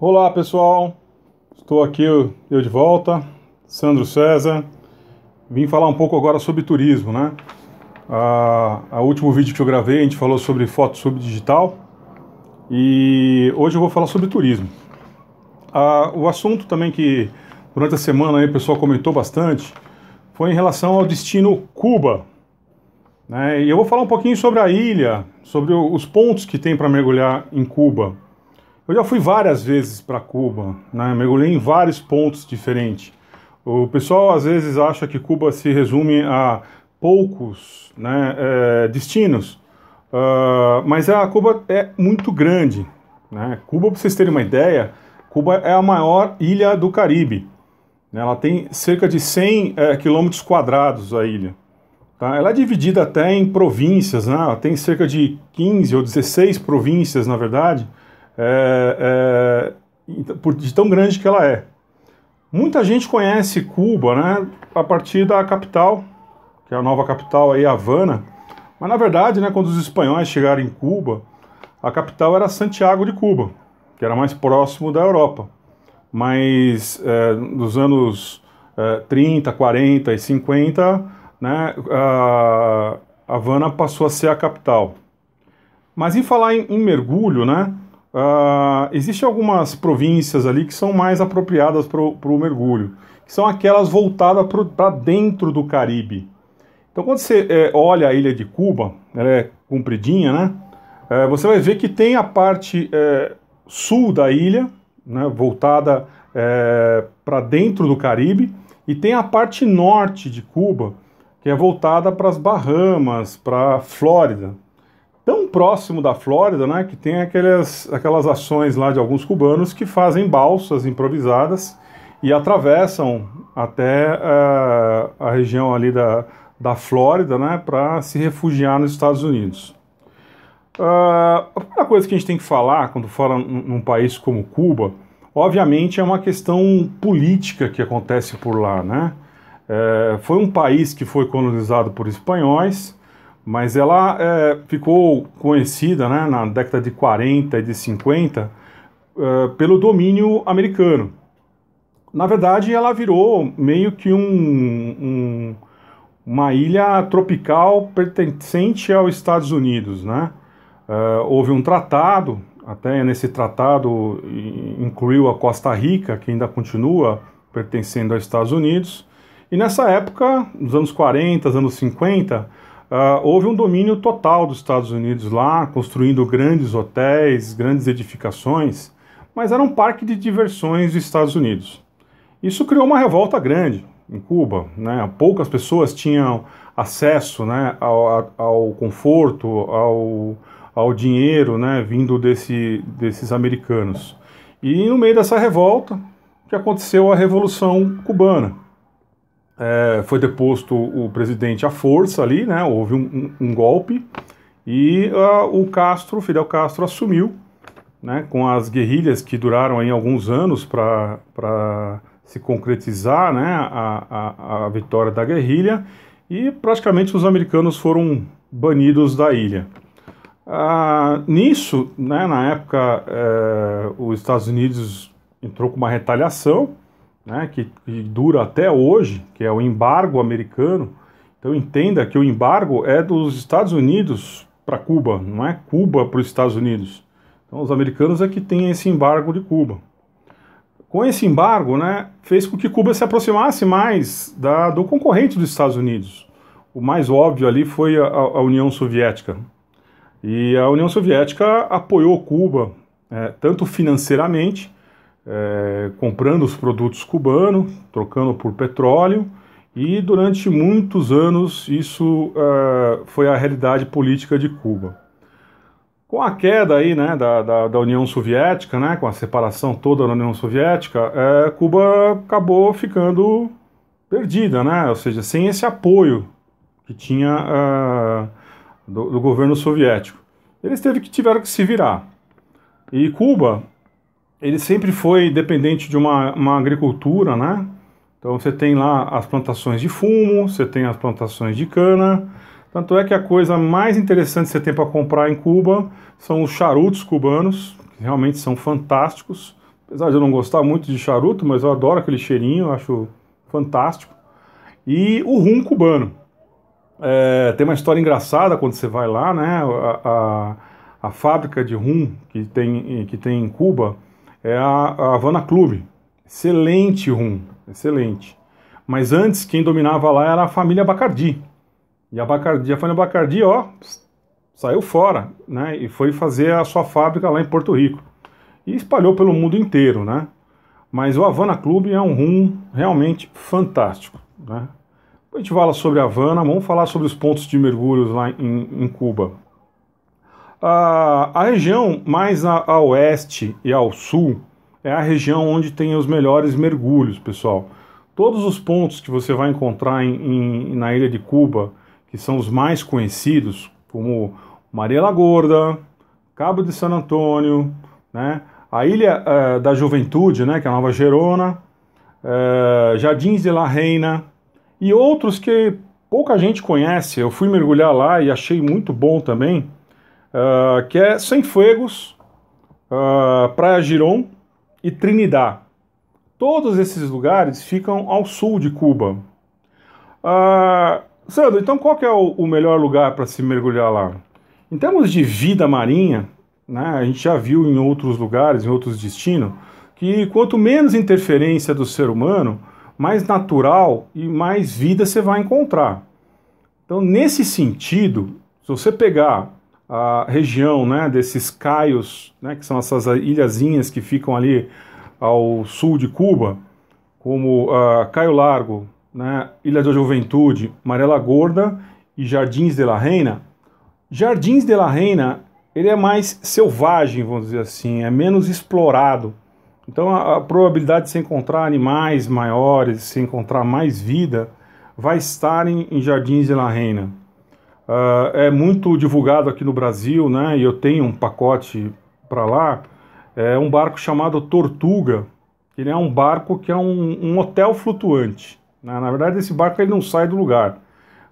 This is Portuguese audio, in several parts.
Olá pessoal, estou aqui eu de volta, Sandro César. Vim falar um pouco agora sobre turismo, né? A, a último vídeo que eu gravei a gente falou sobre foto subdigital e hoje eu vou falar sobre turismo. A, o assunto também que durante a semana aí o pessoal comentou bastante foi em relação ao destino Cuba. Né? E eu vou falar um pouquinho sobre a ilha, sobre os pontos que tem para mergulhar em Cuba. Eu já fui várias vezes para Cuba, né? mergulhei em vários pontos diferentes. O pessoal às vezes acha que Cuba se resume a poucos né, é, destinos, uh, mas a Cuba é muito grande. Né? Cuba, para vocês terem uma ideia, Cuba é a maior ilha do Caribe. Ela tem cerca de 100 é, quilômetros quadrados a ilha. Tá? Ela é dividida até em províncias, né? Ela tem cerca de 15 ou 16 províncias, na verdade é, é, então, de tão grande que ela é. Muita gente conhece Cuba, né, a partir da capital, que é a nova capital aí, Havana. Mas na verdade, né, quando os espanhóis chegaram em Cuba, a capital era Santiago de Cuba, que era mais próximo da Europa. Mas é, nos anos é, 30, 40 e 50, né, a Havana passou a ser a capital. Mas em falar em, em mergulho, né, ah, existem algumas províncias ali que são mais apropriadas para o mergulho, que são aquelas voltadas para dentro do Caribe. Então, quando você é, olha a ilha de Cuba, ela é compridinha, né? É, você vai ver que tem a parte é, sul da ilha, né, voltada é, para dentro do Caribe, e tem a parte norte de Cuba, que é voltada para as Bahamas, para a Flórida tão próximo da Flórida, né, que tem aquelas, aquelas ações lá de alguns cubanos que fazem balsas improvisadas e atravessam até uh, a região ali da, da Flórida, né, para se refugiar nos Estados Unidos. Uh, a primeira coisa que a gente tem que falar quando fala num país como Cuba, obviamente é uma questão política que acontece por lá, né? Uh, foi um país que foi colonizado por espanhóis, mas ela é, ficou conhecida né, na década de 40 e de 50 é, pelo domínio americano. Na verdade, ela virou meio que um, um, uma ilha tropical pertencente aos Estados Unidos. Né? É, houve um tratado, até nesse tratado incluiu a Costa Rica, que ainda continua pertencendo aos Estados Unidos. E nessa época, nos anos 40, anos 50, Uh, houve um domínio total dos Estados Unidos lá, construindo grandes hotéis, grandes edificações, mas era um parque de diversões dos Estados Unidos. Isso criou uma revolta grande em Cuba. Né? Poucas pessoas tinham acesso né, ao, ao conforto, ao, ao dinheiro né, vindo desse, desses americanos. E no meio dessa revolta que aconteceu a Revolução Cubana é, foi deposto o presidente à força ali, né? Houve um, um, um golpe e uh, o Castro, Fidel Castro, assumiu, né? Com as guerrilhas que duraram aí alguns anos para se concretizar, né? A, a, a vitória da guerrilha e praticamente os americanos foram banidos da ilha. Ah, nisso, né, na época, eh, os Estados Unidos entrou com uma retaliação né, que, dura até hoje, que é o embargo americano. Então entenda que o embargo é dos Estados Unidos para Cuba, não é Cuba para os Estados Unidos. Então os americanos é que têm esse embargo de Cuba. Com esse embargo, né, fez com que Cuba se aproximasse mais da, do concorrente dos Estados Unidos. O mais óbvio ali foi a, a União Soviética. E a União Soviética apoiou Cuba é, tanto financeiramente é, comprando os produtos cubanos, trocando por petróleo, e durante muitos anos isso é, foi a realidade política de Cuba. Com a queda aí, né, da, da, da, União Soviética, né, com a separação toda da União Soviética, é, Cuba acabou ficando perdida, né, ou seja, sem esse apoio que tinha do, do governo soviético. Eles teve que, tiveram que se virar. E Cuba ele sempre foi dependente de uma, uma agricultura, né? Então você tem lá as plantações de fumo, você tem as plantações de cana. Tanto é que a coisa mais interessante que você tem para comprar em Cuba são os charutos cubanos, que realmente são fantásticos. Apesar de eu não gostar muito de charuto, mas eu adoro aquele cheirinho, acho fantástico. E o rum cubano. É, tem uma história engraçada quando você vai lá, né? A, a, a fábrica de rum que tem, que tem em Cuba é a Havana Club. Excelente rum, excelente. Mas antes, quem dominava lá era a família Bacardi. E a, Bacardi, a família Bacardi, ó, saiu fora, né? E foi fazer a sua fábrica lá em Porto Rico. E espalhou pelo mundo inteiro, né? Mas o Havana Club é um rum realmente fantástico, né? A gente fala sobre Havana, vamos falar sobre os pontos de mergulhos lá em, em Cuba. A, a região mais a, a oeste e ao sul é a região onde tem os melhores mergulhos, pessoal. Todos os pontos que você vai encontrar em, em, na ilha de Cuba, que são os mais conhecidos, como Maria La Gorda, Cabo de San Antônio, né? a Ilha eh, da Juventude, né? que é a Nova Gerona, eh, Jardins de La Reina e outros que pouca gente conhece. Eu fui mergulhar lá e achei muito bom também uh, que é Senfuegos, uh, ah, Praia Giron e Trinidad. Todos esses lugares ficam ao sul de Cuba. Uh, Sandro, então qual é o, o melhor lugar para se mergulhar lá? Em termos de vida marinha, né, a gente já viu em outros lugares, em outros destinos, que quanto menos interferência do ser humano, mais natural e mais vida você vai encontrar. Então, nesse sentido, se você pegar a região né, desses caios, né, que são essas ilhazinhas que ficam ali ao sul de Cuba, como uh, Caio Largo, né, Ilha da Juventude, Marela Gorda e Jardins de la Reina. Jardins de la Reina ele é mais selvagem, vamos dizer assim, é menos explorado. Então a, a probabilidade de se encontrar animais maiores, de se encontrar mais vida, vai estar em, em Jardins de la Reina. Uh, é muito divulgado aqui no Brasil, né? E eu tenho um pacote para lá. É um barco chamado Tortuga. Ele é um barco que é um, um hotel flutuante. Né? Na verdade, esse barco ele não sai do lugar.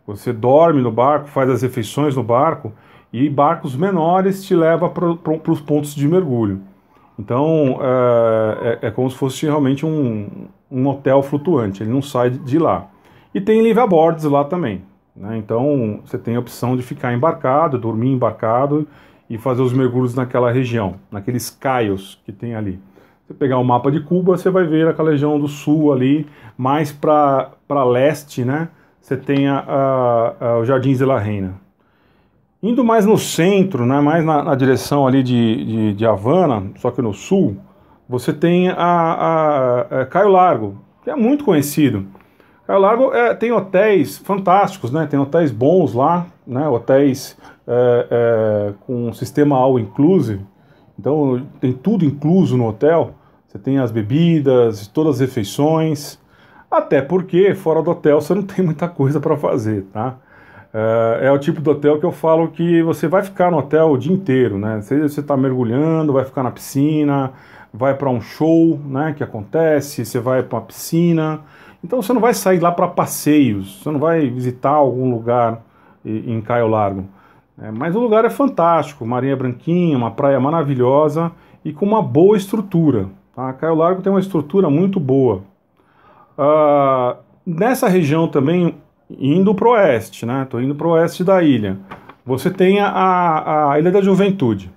Você dorme no barco, faz as refeições no barco e barcos menores te levam para os pontos de mergulho. Então é, é, é, como se fosse realmente um, um hotel flutuante. Ele não sai de lá. E tem live-abords lá também. Né? Então, você tem a opção de ficar embarcado, dormir embarcado e fazer os mergulhos naquela região, naqueles caios que tem ali. Você pegar o um mapa de Cuba, você vai ver aquela região do sul ali, mais para leste, né? Você tem a, a, a, o Jardins de La Reina. Indo mais no centro, né? mais na, na direção ali de, de, de, Havana, só que no sul, você tem a, a, a é Caio Largo, que é muito conhecido. É, o Largo é, tem hotéis fantásticos, né? Tem hotéis bons lá, né? Hotéis é, é com sistema all inclusive. Então tem tudo incluso no hotel. Você tem as bebidas, todas as refeições. Até porque fora do hotel você não tem muita coisa para fazer, tá? É, é o tipo de hotel que eu falo que você vai ficar no hotel o dia inteiro, né? Seja você está mergulhando, vai ficar na piscina, vai para um show, né? Que acontece, você vai para uma piscina então você não vai sair lá para passeios, você não vai visitar algum lugar em Caio Largo. É, mas o lugar é fantástico, marinha branquinha, uma praia maravilhosa e com uma boa estrutura. Tá? Caio Largo tem uma estrutura muito boa. Ah, nessa região também, indo para o oeste, né? Estou indo para o oeste da ilha. Você tem a, a Ilha da Juventude.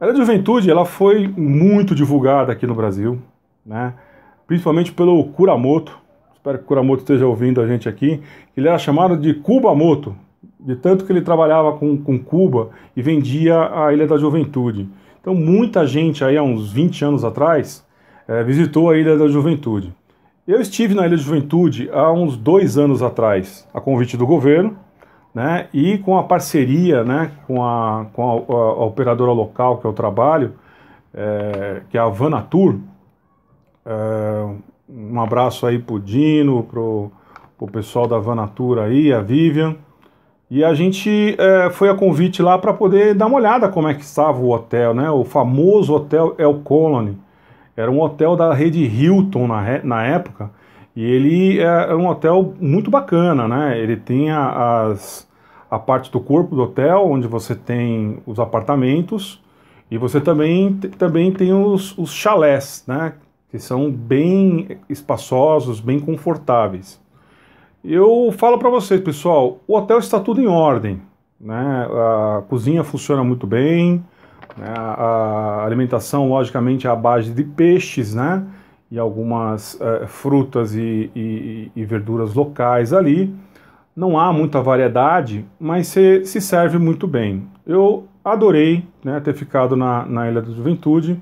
A Ilha da Juventude ela foi muito divulgada aqui no Brasil, né? principalmente pelo Kuramoto, espero que o Kuramoto esteja ouvindo a gente aqui, ele era chamado de Kubamoto, de tanto que ele trabalhava com, com Cuba e vendia a Ilha da Juventude. Então muita gente aí há uns 20 anos atrás é, visitou a Ilha da Juventude. Eu estive na Ilha da Juventude há uns dois anos atrás, a convite do governo, né, e com a parceria né, com, a, com a, a, a operadora local que eu trabalho, é, que é a Vanatur, é, um abraço aí pro Dino, pro, pro pessoal da Vanatura aí, a Vivian. E a gente é, foi a convite lá para poder dar uma olhada como é que estava o hotel, né? O famoso hotel El Colony. Era um hotel da rede Hilton na, na época. E ele é, é um hotel muito bacana, né? Ele tem as, a parte do corpo do hotel, onde você tem os apartamentos. E você também, também tem os, os chalés, né? que são bem espaçosos, bem confortáveis. Eu falo para vocês, pessoal, o hotel está tudo em ordem, né? A cozinha funciona muito bem, né? a alimentação, logicamente, é à base de peixes, né? E algumas eh, frutas e, e, e verduras locais ali. Não há muita variedade, mas se, se serve muito bem. Eu adorei né, ter ficado na, na Ilha da Juventude.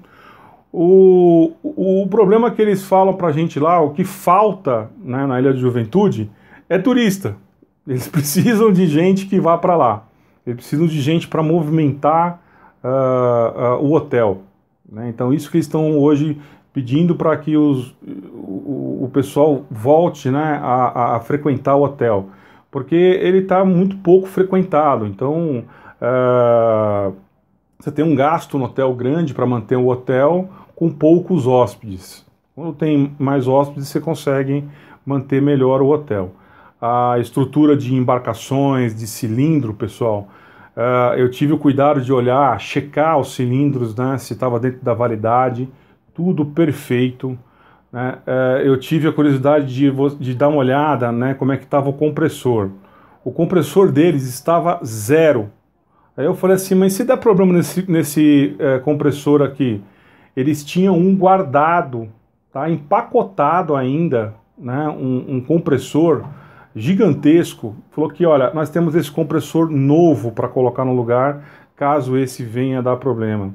O, o, o problema que eles falam para a gente lá, o que falta né, na Ilha de Juventude, é turista. Eles precisam de gente que vá para lá. Eles precisam de gente para movimentar uh, uh, o hotel. Né? Então, isso que eles estão hoje pedindo para que os, o, o, pessoal volte né, a, a, frequentar o hotel. Porque ele está muito pouco frequentado. Então, uh, você tem um gasto no hotel grande para manter o hotel com poucos hóspedes. Quando tem mais hóspedes, você consegue manter melhor o hotel. A estrutura de embarcações, de cilindro, pessoal, uh, eu tive o cuidado de olhar, checar os cilindros, né, se estava dentro da validade, tudo perfeito. Né? Uh, eu tive a curiosidade de, de dar uma olhada né, como é que estava o compressor. O compressor deles estava zero. Aí eu falei assim, mas se der problema nesse, nesse uh, compressor aqui, eles tinham um guardado, tá? empacotado ainda, né? um, um compressor gigantesco. Falou que, olha, nós temos esse compressor novo para colocar no lugar, caso esse venha dar problema.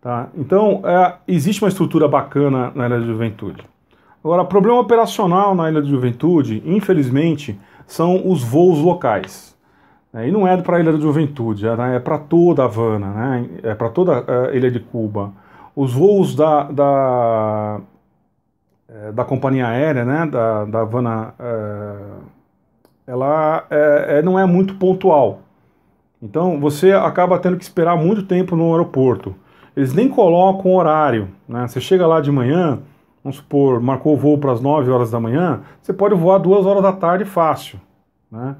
Tá? Então, é, existe uma estrutura bacana na Ilha da Juventude. Agora, problema operacional na Ilha da Juventude, infelizmente, são os voos locais. É, e não é para a Ilha da Juventude, é, né, é para toda a Havana, né, é para toda a é, Ilha de Cuba os voos da, da, eh, da companhia aérea, né, da, da Havana, eh, ela eh, é, não é muito pontual. Então você acaba tendo que esperar muito tempo no aeroporto. Eles nem colocam horário. Né? Você chega lá de manhã, vamos supor, marcou o voo para as 9 horas da manhã, você pode voar 2 horas da tarde fácil. Né?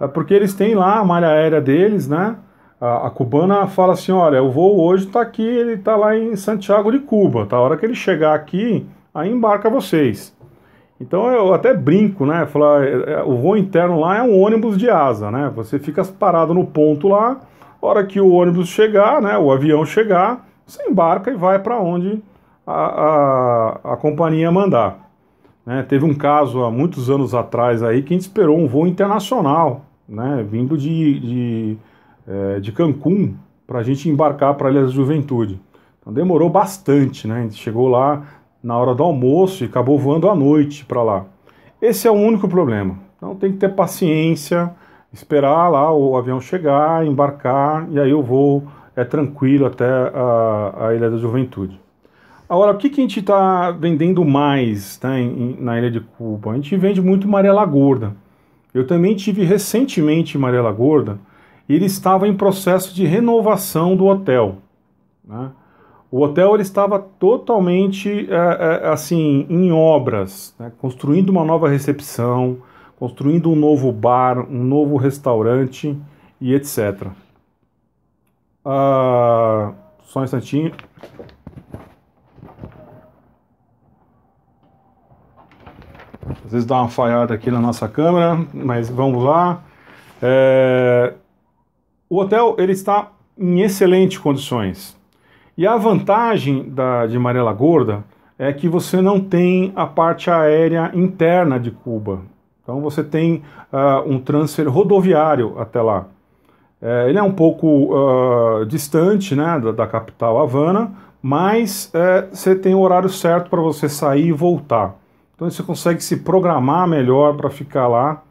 É porque eles têm lá a malha aérea deles, né? A, a, cubana fala assim: olha, o voo hoje está aqui, ele está lá em Santiago de Cuba, tá? A hora que ele chegar aqui, aí embarca vocês. Então eu até brinco, né? Falar, é, é, o voo interno lá é um ônibus de asa, né? Você fica parado no ponto lá, a hora que o ônibus chegar, né? O avião chegar, você embarca e vai para onde a, a, a, companhia mandar. Né? Teve um caso há muitos anos atrás aí que a gente esperou um voo internacional, né? Vindo de, de é, de Cancún para a gente embarcar para a Ilha da Juventude. Então demorou bastante, né? A gente chegou lá na hora do almoço e acabou voando à noite para lá. Esse é o único problema. Então tem que ter paciência, esperar lá o avião chegar, embarcar e aí o voo é tranquilo até a, a Ilha da Juventude. Agora, o que, que a gente está vendendo mais né, em, na Ilha de Cuba? A gente vende muito Marela Gorda. Eu também tive recentemente Marela Gorda ele estava em processo de renovação do hotel. Né? O hotel ele estava totalmente é, é, assim em obras, né? construindo uma nova recepção, construindo um novo bar, um novo restaurante e etc. Ah, só um instantinho. Às vezes dá uma falhada aqui na nossa câmera, mas vamos lá. É, o hotel ele está em excelentes condições. E a vantagem da, de Marela Gorda é que você não tem a parte aérea interna de Cuba. Então você tem uh, um transfer rodoviário até lá. É, ele é um pouco uh, distante né, da, da, capital Havana, mas é, você tem o horário certo para você sair e voltar. Então você consegue se programar melhor para ficar lá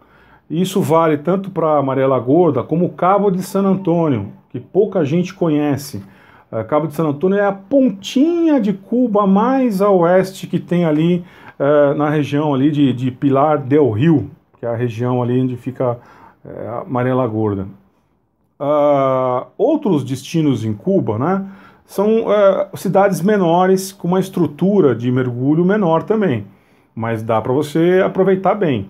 isso vale tanto para Amarela Gorda como Cabo de San Antônio, que pouca gente conhece. É, Cabo de San Antônio é a pontinha de Cuba mais a oeste que tem ali é, na região ali de, de, Pilar del Rio, que é a região ali onde fica é, Amarela Gorda. Uh, outros destinos em Cuba, né? São uh, cidades menores com uma estrutura de mergulho menor também, mas dá para você aproveitar bem.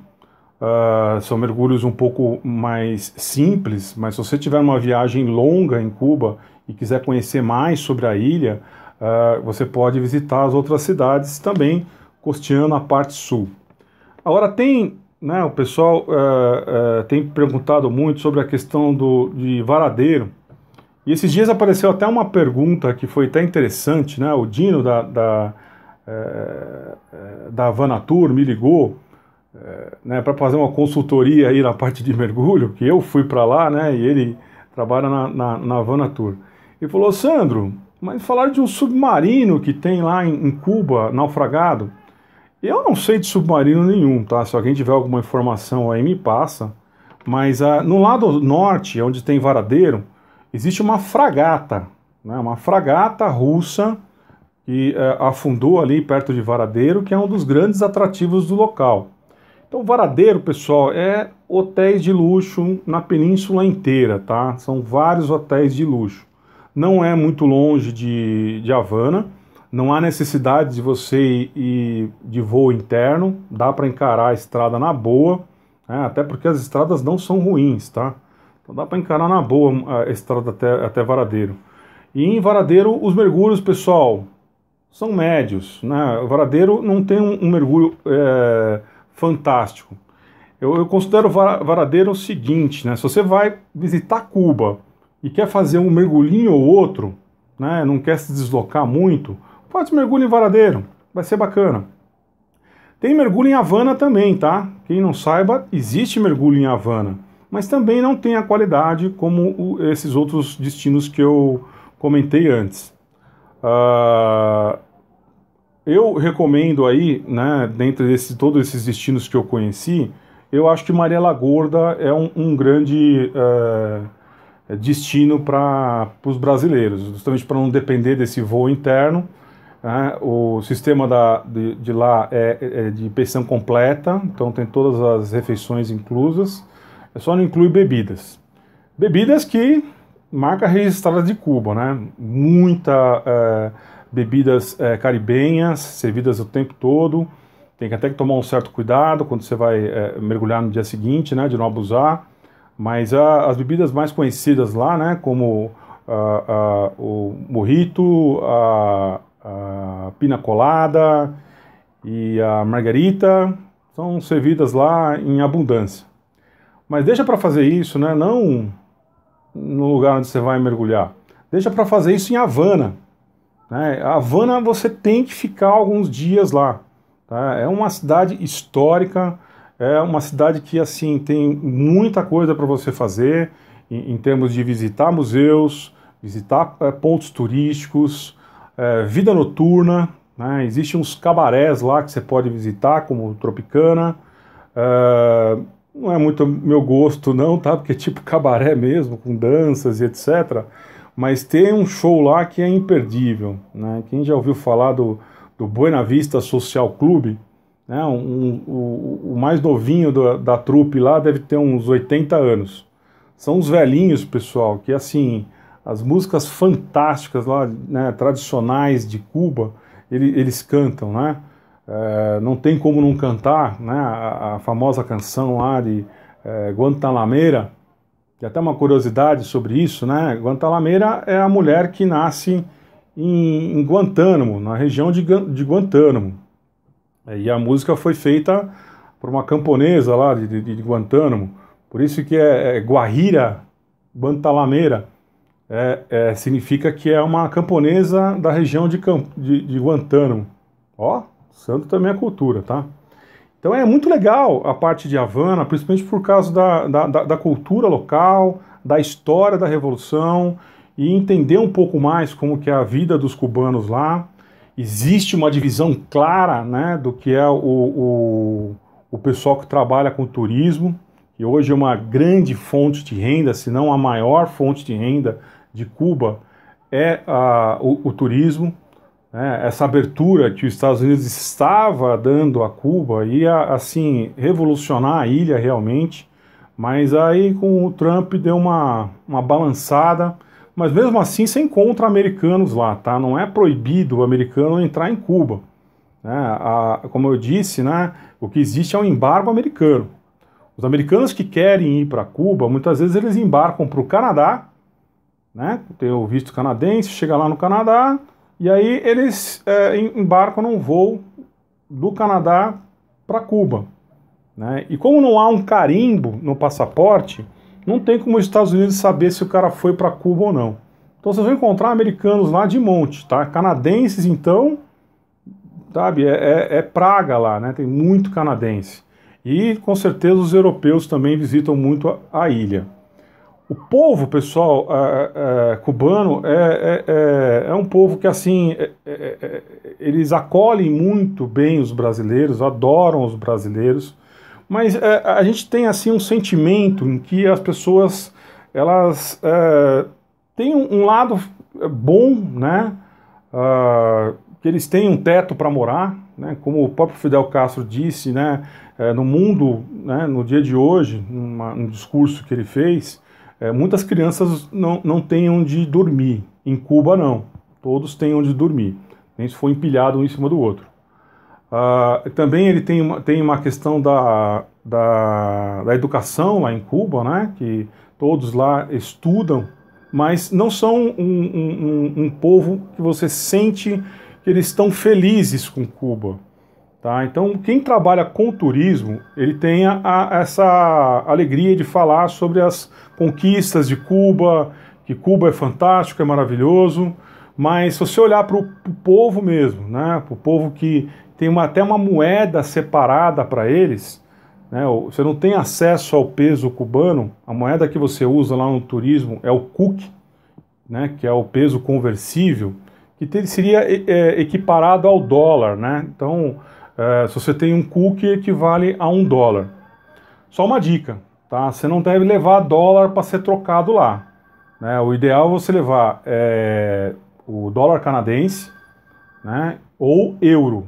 Uh, são mergulhos um pouco mais simples, mas se você tiver uma viagem longa em Cuba e quiser conhecer mais sobre a ilha, uh, você pode visitar as outras cidades também, costeando a parte sul. Agora tem, né, o pessoal uh, tem perguntado muito sobre a questão do, de varadeiro, e esses dias apareceu até uma pergunta que foi até interessante, né, o Dino da, da, eh, eh, da Vanatur me ligou, é, né, para fazer uma consultoria aí na parte de mergulho, que eu fui para lá, né, e ele trabalha na, na, na Havana Tour. Ele falou, Sandro, mas falaram de um submarino que tem lá em, em Cuba, naufragado. Eu não sei de submarino nenhum, tá? Se alguém tiver alguma informação aí, me passa. Mas ah, no lado norte, onde tem varadeiro, existe uma fragata, né? uma fragata russa que eh, afundou ali perto de Varadeiro, que é um dos grandes atrativos do local. Então, Varadeiro, pessoal, é hotéis de luxo na península inteira, tá? São vários hotéis de luxo. Não é muito longe de, de Havana, não há necessidade de você ir, de voo interno, dá para encarar a estrada na boa, né? até porque as estradas não são ruins, tá? Então dá para encarar na boa hum, a estrada até, até Varadeiro. E em Varadeiro, os mergulhos, pessoal, são médios, né? O Varadeiro não tem um, um mergulho... É fantástico. Eu, eu considero Varadeiro o seguinte, né? Se você vai visitar Cuba e quer fazer um mergulhinho ou outro, né? Não quer se deslocar muito, pode mergulhar em Varadeiro, vai ser bacana. Tem mergulho em Havana também, tá? Quem não saiba, existe mergulho em Havana, mas também não tem a qualidade como esses outros destinos que eu comentei antes. Uh, eu recomendo aí, né, dentre esse, todos esses destinos que eu conheci, eu acho que Maria Gorda é um, um grande é, destino para os brasileiros, justamente para não depender desse voo interno. Né? O sistema da, de, de lá é, é, é de pensão completa, então tem todas as refeições inclusas, é só não inclui bebidas. Bebidas que marca registrada de Cuba, né? Muita. É, bebidas é, caribenhas servidas o tempo todo. Tem que até que tomar um certo cuidado quando você vai é, mergulhar no dia seguinte, né, de não abusar. Mas a, ah, as bebidas mais conhecidas lá, né, como a, ah, a, ah, o morrito, a, a pina colada e a margarita, são servidas lá em abundância. Mas deixa para fazer isso, né, não no lugar onde você vai mergulhar. Deixa para fazer isso em Havana, né? A Havana você tem que ficar alguns dias lá. Tá? É uma cidade histórica, é uma cidade que assim tem muita coisa para você fazer em, em, termos de visitar museus, visitar é, pontos turísticos, é, vida noturna. Né? Existem uns cabarés lá que você pode visitar, como Tropicana. É, não é muito meu gosto não, tá? Porque é tipo cabaré mesmo, com danças e etc mas tem um show lá que é imperdível. Né? Quem já ouviu falar do, do Buena Vista Social Clube, né? Um, um, o, o, mais novinho da, da trupe lá deve ter uns 80 anos. São os velhinhos, pessoal, que assim, as músicas fantásticas lá, né, tradicionais de Cuba, ele, eles cantam, né? É, não tem como não cantar, né? A, a famosa canção lá de é, eh, Guantanamera, tem até uma curiosidade sobre isso, né? Guantalamera é a mulher que nasce em, em na região de, de é, E a música foi feita por uma camponesa lá de, de, de Por isso que é, é Guajira É, é, significa que é uma camponesa da região de, de, de Ó, santo também é cultura, tá? Então é muito legal a parte de Havana, principalmente por causa da, da, da, cultura local, da história da Revolução e entender um pouco mais como que é a vida dos cubanos lá. Existe uma divisão clara né, do que é o, o, o pessoal que trabalha com turismo, que hoje é uma grande fonte de renda, se não a maior fonte de renda de Cuba, é a, o, o turismo né, essa abertura que os Estados Unidos estava dando a Cuba ia assim revolucionar a ilha realmente, mas aí com o Trump deu uma, uma balançada, mas mesmo assim você encontra americanos lá, tá? Não é proibido o americano entrar em Cuba. Né? A, como eu disse, né, o que existe é um embargo americano. Os americanos que querem ir para Cuba, muitas vezes eles embarcam para o Canadá, né? Tem o visto canadense, chega lá no Canadá, e aí eles é, embarcam num voo do Canadá para Cuba. Né? E como não há um carimbo no passaporte, não tem como os Estados Unidos saber se o cara foi para Cuba ou não. Então vocês vão encontrar americanos lá de monte, tá? Canadenses, então, sabe, é, é, é praga lá, né? Tem muito canadense. E com certeza os europeus também visitam muito a, a ilha o povo, pessoal, é, é, é cubano é é, é, é, um povo que, assim, eles acolhem muito bem os brasileiros, adoram os brasileiros, mas a gente tem, assim, um sentimento em que as pessoas, elas têm um lado bom, né, ah, que eles têm um teto para morar, né, como o próprio Fidel Castro disse, né, no mundo, né, no dia de hoje, num discurso que ele fez, é, muitas crianças não, não têm onde dormir. Em Cuba, não. Todos têm onde dormir. Nem se for empilhado um em cima do outro. Uh, também ele tem uma, tem uma questão da, da, da, educação lá em Cuba, né? que todos lá estudam, mas não são um, um, um, um povo que você sente que eles estão felizes com Cuba. Tá? Então, quem trabalha com turismo, ele tem a, a, essa alegria de falar sobre as conquistas de Cuba, que Cuba é fantástico, é maravilhoso, mas se você olhar para o povo mesmo, né, para o povo que tem uma, até uma moeda separada para eles, né, você não tem acesso ao peso cubano, a moeda que você usa lá no turismo é o CUC, né, que é o peso conversível, que ter, seria é, equiparado ao dólar. Né? Então, é, se você tem um cookie, equivale a um dólar. Só uma dica, tá? Você não deve levar dólar para ser trocado lá. Né? O ideal é você levar é, o dólar canadense né? ou euro,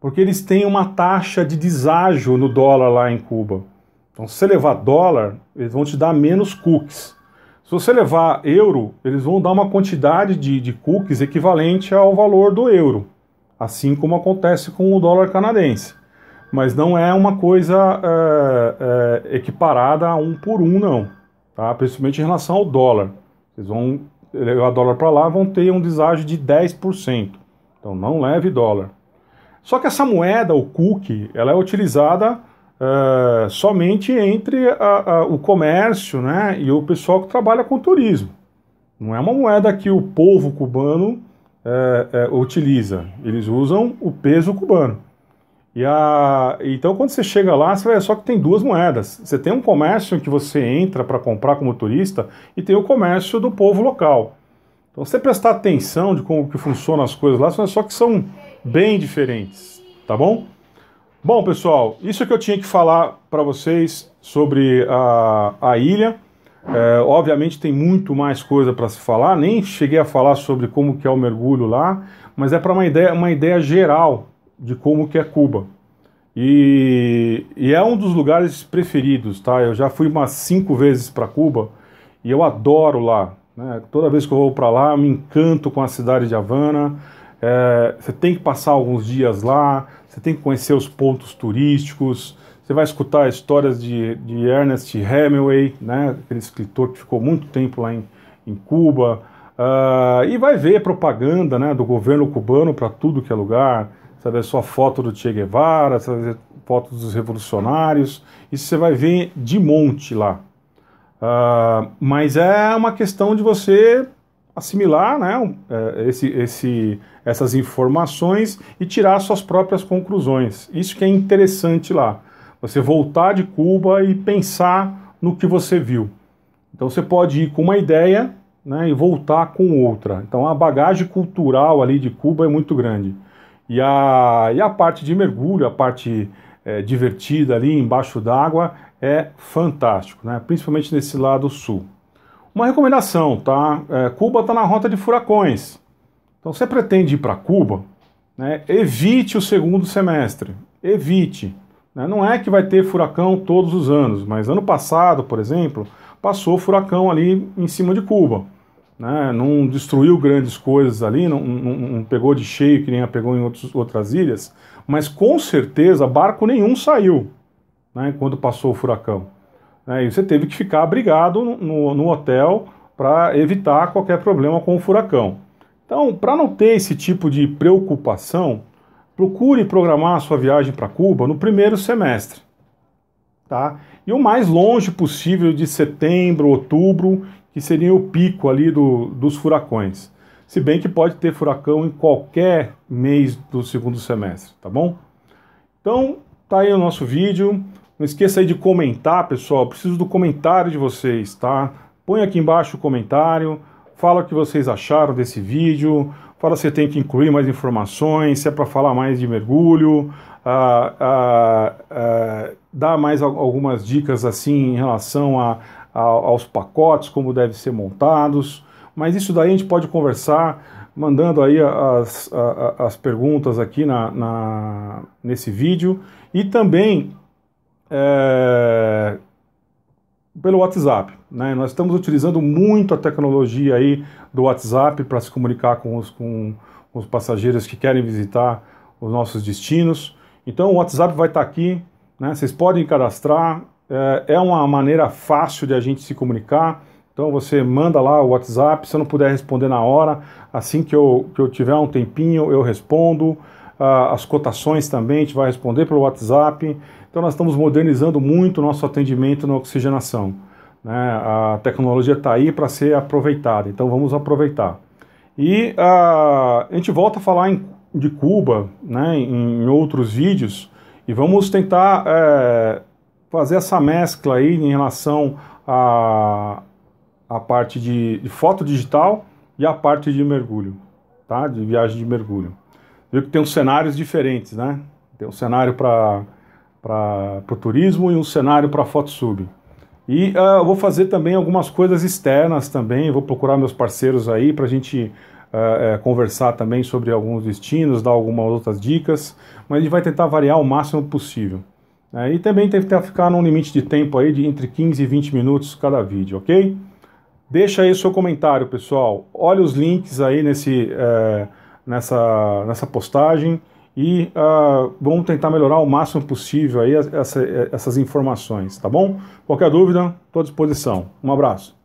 porque eles têm uma taxa de deságio no dólar lá em Cuba. Então, se você levar dólar, eles vão te dar menos cookies. Se você levar euro, eles vão dar uma quantidade de, de cookies equivalente ao valor do euro assim como acontece com o dólar canadense. Mas não é uma coisa é, é, equiparada a um por um, não. Tá? Principalmente em relação ao dólar. Vocês vão levar dólar para lá, vão ter um deságio de 10%. Então não leve dólar. Só que essa moeda, o cookie, ela é utilizada é, somente entre a, a, o comércio né, e o pessoal que trabalha com turismo. Não é uma moeda que o povo cubano é, é, utiliza. Eles usam o peso cubano. E a, então, quando você chega lá, você vai, só que tem duas moedas. Você tem um comércio que você entra para comprar como turista e tem o comércio do povo local. Então, você prestar atenção de como que funcionam as coisas lá, só que são bem diferentes, tá bom? Bom, pessoal, isso é que eu tinha que falar para vocês sobre a, a ilha. É, obviamente tem muito mais coisa para se falar, nem cheguei a falar sobre como que é o mergulho lá, mas é para uma ideia, uma ideia geral de como que é Cuba. E, e, é um dos lugares preferidos, tá? Eu já fui umas cinco vezes para Cuba e eu adoro lá. Né? Toda vez que eu vou para lá, me encanto com a cidade de Havana. É, você tem que passar alguns dias lá, você tem que conhecer os pontos turísticos, você vai escutar histórias de, de Ernest Hemingway, né, aquele escritor que ficou muito tempo lá em, em Cuba, uh, e vai ver propaganda né, do governo cubano para tudo que é lugar. Você vai ver só foto do Che Guevara, você vai ver fotos dos revolucionários, isso você vai ver de monte lá. Uh, mas é uma questão de você assimilar né, é, esse, esse, essas informações e tirar suas próprias conclusões. Isso que é interessante lá. Você voltar de Cuba e pensar no que você viu. Então você pode ir com uma ideia né, e voltar com outra. Então a bagagem cultural ali de Cuba é muito grande. E a, e a parte de mergulho, a parte é, divertida ali embaixo d'água é fantástico, né, principalmente nesse lado sul. Uma recomendação, tá? É, Cuba está na rota de furacões. Então você pretende ir para Cuba, né, evite o segundo semestre. Evite. Né? Não é que vai ter furacão todos os anos, mas ano passado, por exemplo, passou furacão ali em cima de Cuba. Né? Não destruiu grandes coisas ali, não, não, não, pegou de cheio que nem a pegou em outros, outras ilhas, mas com certeza barco nenhum saiu né, quando passou o furacão. Né? E você teve que ficar abrigado no, no hotel para evitar qualquer problema com o furacão. Então, para não ter esse tipo de preocupação, procure programar a sua viagem para Cuba no primeiro semestre, tá? E o mais longe possível de setembro, outubro, que seria o pico ali do, dos furacões. Se bem que pode ter furacão em qualquer mês do segundo semestre, tá bom? Então, tá aí o nosso vídeo. Não esqueça aí de comentar, pessoal. Eu preciso do comentário de vocês, tá? Põe aqui embaixo o comentário, fala o que vocês acharam desse vídeo, Fala se tem que incluir mais informações, se é para falar mais de mergulho, ah, ah, ah, dar mais algumas dicas assim em relação a, a, aos pacotes, como devem ser montados. Mas isso daí a gente pode conversar mandando aí as, as perguntas aqui na, na, nesse vídeo e também é, pelo WhatsApp. Né? Nós estamos utilizando muito a tecnologia aí do WhatsApp para se comunicar com os, com os passageiros que querem visitar os nossos destinos. Então o WhatsApp vai estar tá aqui, né? vocês podem cadastrar, é, é, uma maneira fácil de a gente se comunicar. Então você manda lá o WhatsApp, se eu não puder responder na hora, assim que eu, que eu tiver um tempinho, eu respondo. Ah, as cotações também, a gente vai responder pelo WhatsApp. Então, nós estamos modernizando muito o nosso atendimento na oxigenação. Né? A tecnologia está aí para ser aproveitada, então vamos aproveitar. E uh, a gente volta a falar em, de Cuba né, em, outros vídeos e vamos tentar é, fazer essa mescla aí em relação à a, a parte de, de foto digital e a parte de mergulho, tá? De viagem de mergulho. Viu que tem uns cenários diferentes, né? Tem um cenário para para o turismo e um cenário para a sub E uh, eu vou fazer também algumas coisas externas também, vou procurar meus parceiros aí para a gente uh, conversar também sobre alguns destinos, dar algumas outras dicas, mas a gente vai tentar variar o máximo possível. Né? e também tem que ficar num limite de tempo aí de entre 15 e 20 minutos cada vídeo, ok? Deixa aí o seu comentário, pessoal. Olha os links aí nesse, eh, nessa, nessa postagem e uh, vamos tentar melhorar o máximo possível aí essa, essas informações, tá bom? Qualquer dúvida, estou à disposição. Um abraço.